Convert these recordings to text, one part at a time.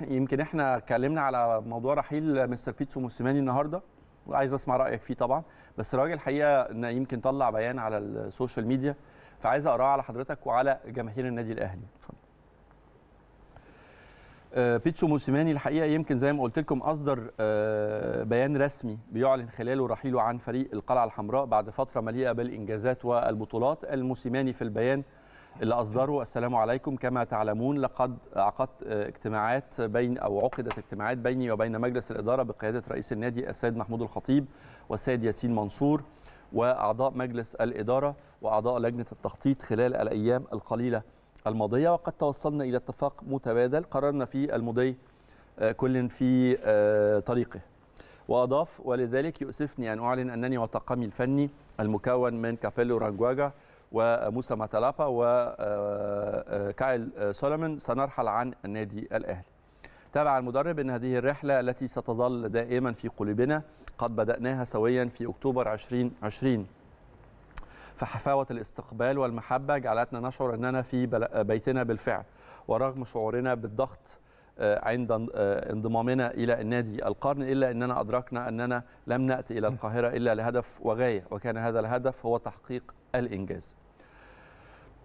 يمكن احنا اتكلمنا على موضوع رحيل مستر بيتسو موسيماني النهارده وعايز اسمع رايك فيه طبعا بس الراجل الحقيقه يمكن طلع بيان على السوشيال ميديا فعايز اقراه على حضرتك وعلى جماهير النادي الاهلي آه، بيتسو موسيماني الحقيقه يمكن زي ما قلت لكم اصدر آه، بيان رسمي بيعلن خلاله رحيله عن فريق القلعه الحمراء بعد فتره مليئه بالانجازات والبطولات الموسيماني في البيان اللي أصدره السلام عليكم كما تعلمون لقد عقدت آه، اجتماعات بين أو عقدت اجتماعات بيني وبين مجلس الإدارة بقيادة رئيس النادي السيد محمود الخطيب والسيد ياسين منصور وأعضاء مجلس الإدارة وأعضاء لجنة التخطيط خلال الأيام القليلة الماضية وقد توصلنا إلى اتفاق متبادل قررنا فيه المضي آه، كل في آه، طريقه وأضاف ولذلك يؤسفني أن أعلن أنني وطاقمي الفني المكون من كابيلو رانجواجا وموسى ماتالابا وكايل آه، آه، آه، سوليمان سنرحل عن النادي الاهلي تابع المدرب ان هذه الرحله التي ستظل دائما في قلوبنا قد بداناها سويا في اكتوبر 2020 فحفاوه الاستقبال والمحبه جعلتنا نشعر اننا في بيتنا بالفعل ورغم شعورنا بالضغط عند انضمامنا الى النادي القرن الا اننا ادركنا اننا لم ناتي الى القاهره الا لهدف وغايه وكان هذا الهدف هو تحقيق الانجاز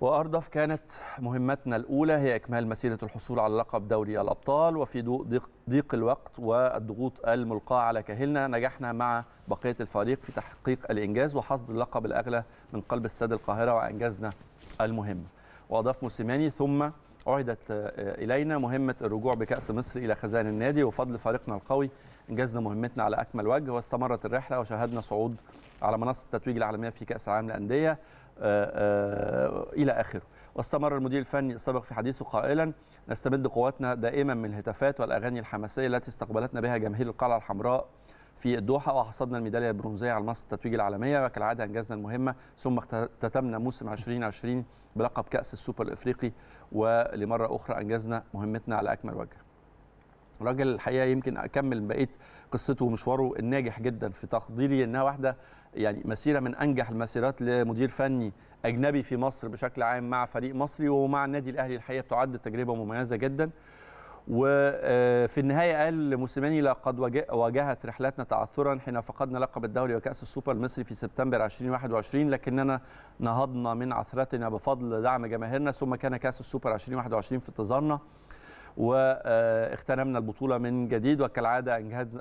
وأردف كانت مهمتنا الأولى هي إكمال مسيرة الحصول على لقب دوري الأبطال وفي ضوء ضيق الوقت والضغوط الملقاة على كاهلنا نجحنا مع بقية الفريق في تحقيق الإنجاز وحصد اللقب الأغلى من قلب استاد القاهرة وأنجزنا المهمة وأضاف موسيماني ثم أعدت آه، إلينا مهمة الرجوع بكأس مصر إلى خزائن النادي وفضل فريقنا القوي انجزنا مهمتنا على أكمل وجه واستمرت الرحلة وشاهدنا صعود على منصة التتويج العالمية في كأس العالم للأندية آه، آه، إلى آخره واستمر المدير الفني السابق في حديثه قائلا نستمد قواتنا دائما من الهتافات والأغاني الحماسية التي استقبلتنا بها جماهير القلعة الحمراء في الدوحة وحصدنا الميدالية البرونزية على مصر التتويج العالمية وكالعادة أنجزنا المهمة ثم اختتمنا موسم 2020 بلقب كأس السوبر الإفريقي ولمرة أخرى أنجزنا مهمتنا على أكمل وجه الراجل الحقيقه يمكن اكمل بقيه قصته ومشواره الناجح جدا في تقديري انها واحده يعني مسيره من انجح المسيرات لمدير فني اجنبي في مصر بشكل عام مع فريق مصري ومع النادي الاهلي الحقيقه بتعد تجربه مميزه جدا وفي النهايه قال موسيماني لقد واجهت رحلتنا تعثرا حين فقدنا لقب الدوري وكاس السوبر المصري في سبتمبر 2021 لكننا نهضنا من عثرتنا بفضل دعم جماهيرنا ثم كان كاس السوبر 2021 في انتظارنا واغتنمنا البطوله من جديد وكالعاده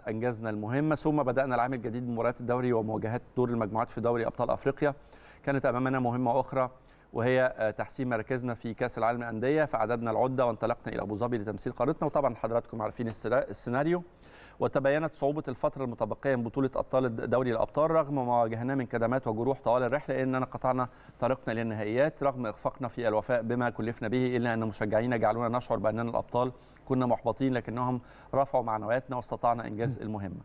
انجزنا المهمه ثم بدانا العام الجديد بمباريات الدوري ومواجهات دور المجموعات في دوري ابطال افريقيا كانت امامنا مهمه اخرى وهي آه، تحسين مركزنا في كاس العالم للانديه فعددنا العده وانطلقنا الى ابو ظبي لتمثيل قارتنا وطبعا حضراتكم عارفين السيناريو وتبينت صعوبة الفترة المتبقية من بطولة أبطال دوري الأبطال رغم ما واجهناه من كدمات وجروح طوال الرحلة إننا قطعنا طريقنا للنهائيات رغم إخفاقنا في الوفاء بما كلفنا به إلا أن مشجعينا جعلونا نشعر بأننا الأبطال كنا محبطين لكنهم رفعوا معنوياتنا واستطعنا إنجاز المهمة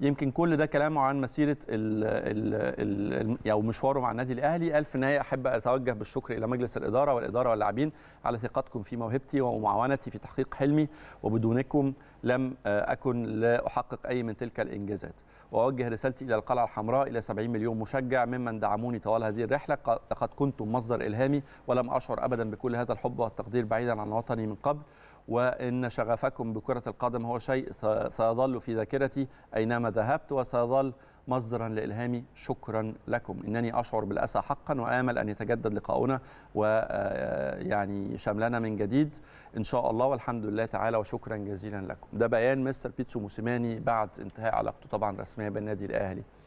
يمكن كل ده كلامه عن مسيره ال ال ال او مشواره مع النادي الاهلي قال في النهايه احب اتوجه بالشكر الى مجلس الاداره والاداره واللاعبين على ثقتكم في موهبتي ومعاونتي في تحقيق حلمي وبدونكم لم اكن لا احقق اي من تلك الانجازات. واوجه رسالتي الى القلعه الحمراء الى 70 مليون مشجع ممن دعموني طوال هذه الرحله لقد كنتم مصدر الهامي ولم اشعر ابدا بكل هذا الحب والتقدير بعيدا عن وطني من قبل وأن شغفكم بكرة القدم هو شيء سيظل في ذاكرتي أينما ذهبت وسيظل مصدرا لإلهامي شكرا لكم إنني أشعر بالأسى حقا وآمل أن يتجدد لقاؤنا ويعني آه، شملنا من جديد إن شاء الله والحمد لله تعالى وشكرا جزيلا لكم ده بيان مستر بيتسو موسيماني بعد انتهاء علاقته طبعا رسمية بالنادي الأهلي